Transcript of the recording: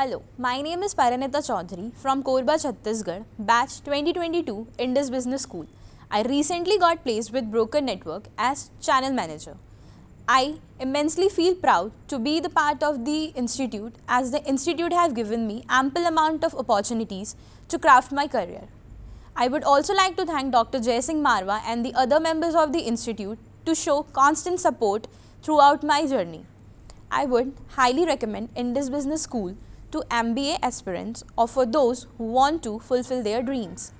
Hello, my name is Paranita Chaudhary from Korba, Chhattisgarh, batch 2022 Indus Business School. I recently got placed with Broker Network as channel manager. I immensely feel proud to be the part of the institute as the institute have given me ample amount of opportunities to craft my career. I would also like to thank Dr. Jaising Marwa and the other members of the institute to show constant support throughout my journey. I would highly recommend Indus Business School to MBA aspirants or for those who want to fulfill their dreams.